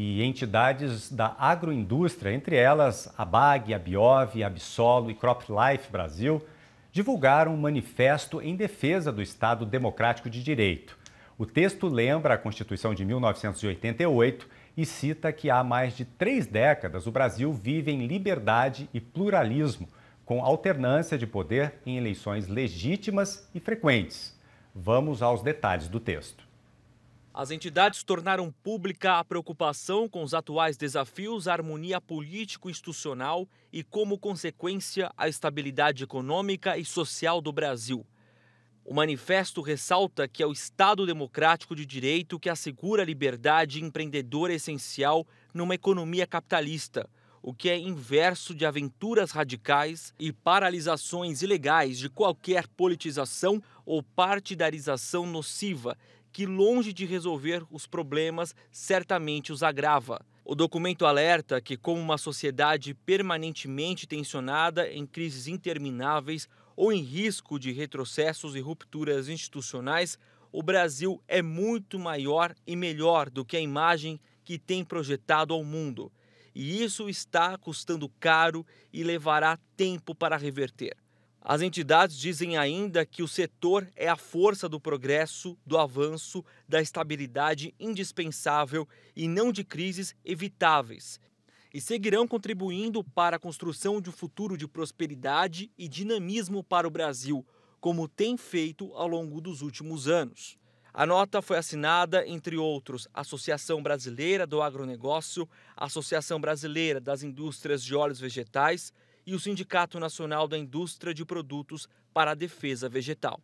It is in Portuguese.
e entidades da agroindústria, entre elas a BAG, a Biov, a Absolo e CropLife Brasil, divulgaram um manifesto em defesa do Estado Democrático de Direito. O texto lembra a Constituição de 1988 e cita que há mais de três décadas o Brasil vive em liberdade e pluralismo, com alternância de poder em eleições legítimas e frequentes. Vamos aos detalhes do texto. As entidades tornaram pública a preocupação com os atuais desafios à harmonia político-institucional e, como consequência, à estabilidade econômica e social do Brasil. O manifesto ressalta que é o Estado democrático de direito que assegura a liberdade empreendedora essencial numa economia capitalista, o que é inverso de aventuras radicais e paralisações ilegais de qualquer politização ou partidarização nociva que, longe de resolver os problemas, certamente os agrava. O documento alerta que, como uma sociedade permanentemente tensionada em crises intermináveis ou em risco de retrocessos e rupturas institucionais, o Brasil é muito maior e melhor do que a imagem que tem projetado ao mundo. E isso está custando caro e levará tempo para reverter. As entidades dizem ainda que o setor é a força do progresso, do avanço, da estabilidade indispensável e não de crises evitáveis, e seguirão contribuindo para a construção de um futuro de prosperidade e dinamismo para o Brasil, como tem feito ao longo dos últimos anos. A nota foi assinada, entre outros, Associação Brasileira do Agronegócio, Associação Brasileira das Indústrias de Óleos Vegetais e o Sindicato Nacional da Indústria de Produtos para a Defesa Vegetal.